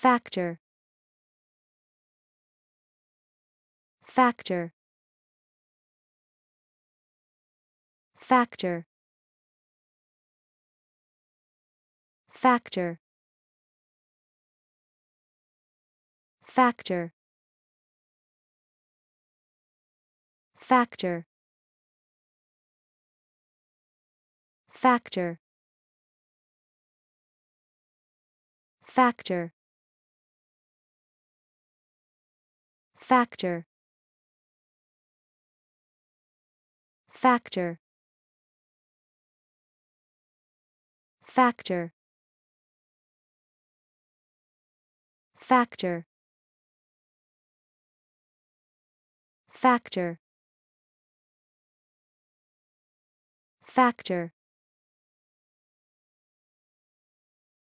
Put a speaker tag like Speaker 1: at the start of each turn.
Speaker 1: Factor. Factor. Factor. Factor. Factor. Factor. Factor. Factor. Factor. Factor. Factor. Factor. Factor. Factor.